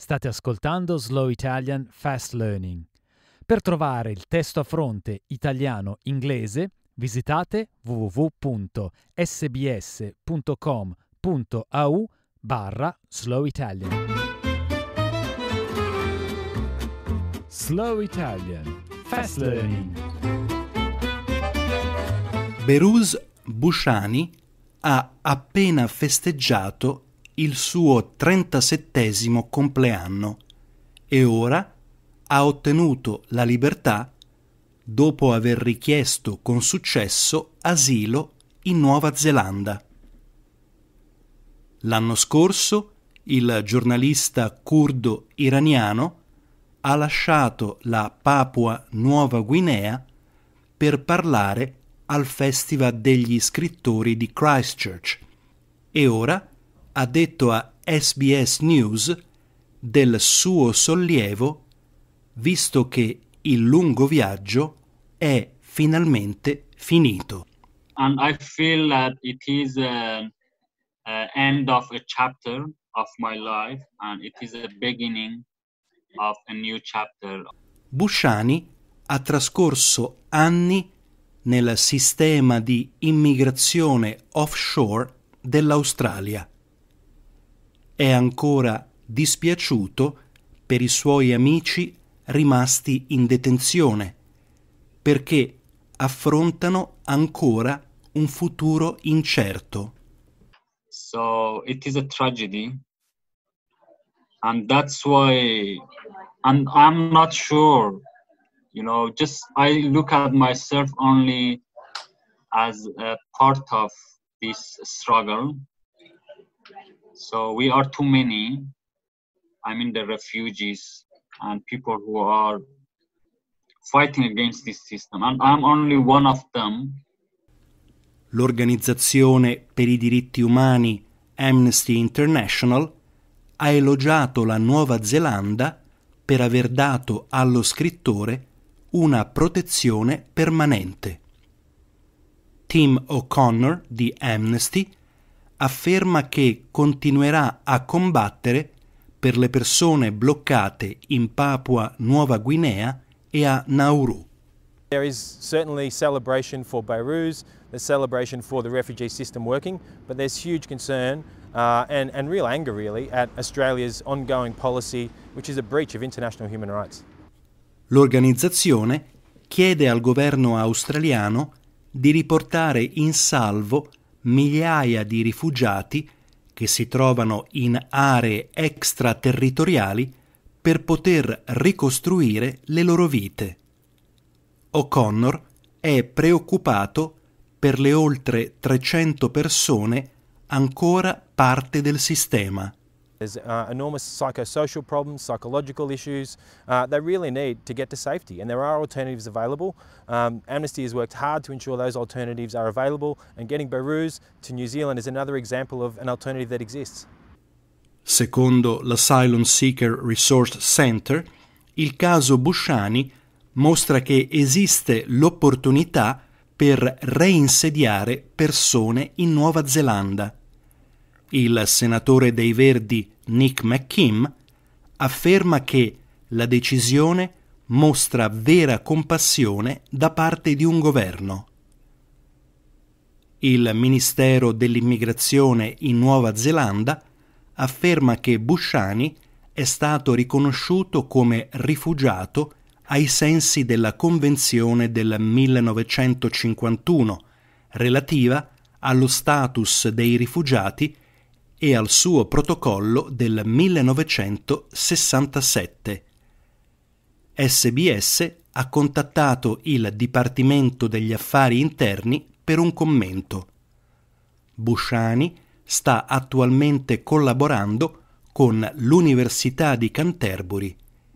State ascoltando Slow Italian Fast Learning. Per trovare il testo a fronte italiano-inglese visitate www.sbs.com.au barra Slow Italian. Slow Italian Fast Learning Beruz Busciani ha appena festeggiato il suo 37 compleanno e ora ha ottenuto la libertà dopo aver richiesto con successo asilo in Nuova Zelanda. L'anno scorso il giornalista curdo iraniano ha lasciato la Papua Nuova Guinea per parlare al Festival degli scrittori di Christchurch e ora ha ha detto a SBS News del suo sollievo visto che il lungo viaggio è finalmente finito. And I feel that it is a, uh, a uh, end of a chapter of my life and it is a beginning of a new chapter. Busciani ha trascorso anni nel sistema di immigrazione offshore dell'Australia è ancora dispiaciuto per i suoi amici rimasti in detenzione, perché affrontano ancora un futuro incerto. So it is a tragedy and that's why and I'm not sure you know just I look at myself only as a part of this struggle So we are too many. I mean, the refugees and people who are fighting against this system. And I'm only one of them. L'organizzazione per i diritti umani Amnesty International ha elogiato la Nuova Zelanda per aver dato allo scrittore una protezione permanente. Tim O'Connor di Amnesty afferma che continuerà a combattere per le persone bloccate in Papua Nuova Guinea e a Nauru. There is certainly celebration for Beirut, there's celebration for the refugee system working, but there's huge concern uh, and, and real anger really at Australia's ongoing policy, which is a breach of international human rights. L'organizzazione chiede al governo australiano di riportare in salvo migliaia di rifugiati che si trovano in aree extraterritoriali per poter ricostruire le loro vite. O'Connor è preoccupato per le oltre 300 persone ancora parte del sistema. There's uh, enormous psychosocial problems, psychological issues. Uh, they really need to get to safety, and there are alternatives available. Um, Amnesty has worked hard to ensure those alternatives are available, and getting Barus to New Zealand is another example of an alternative that exists. Secondo l'Asylum Seeker Resource Center, il caso Busciani mostra che esiste l'opportunità per reinsediare persone in Nuova Zelanda il senatore dei Verdi Nick McKim afferma che la decisione mostra vera compassione da parte di un governo. Il Ministero dell'Immigrazione in Nuova Zelanda afferma che Busciani è stato riconosciuto come rifugiato ai sensi della Convenzione del 1951 relativa allo status dei rifugiati e al suo protocollo del 1967. SBS ha contattato il Dipartimento degli Affari Interni per un commento. Busciani sta attualmente collaborando con l'Università di Canterbury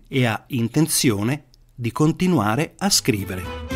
e ha intenzione di continuare a scrivere.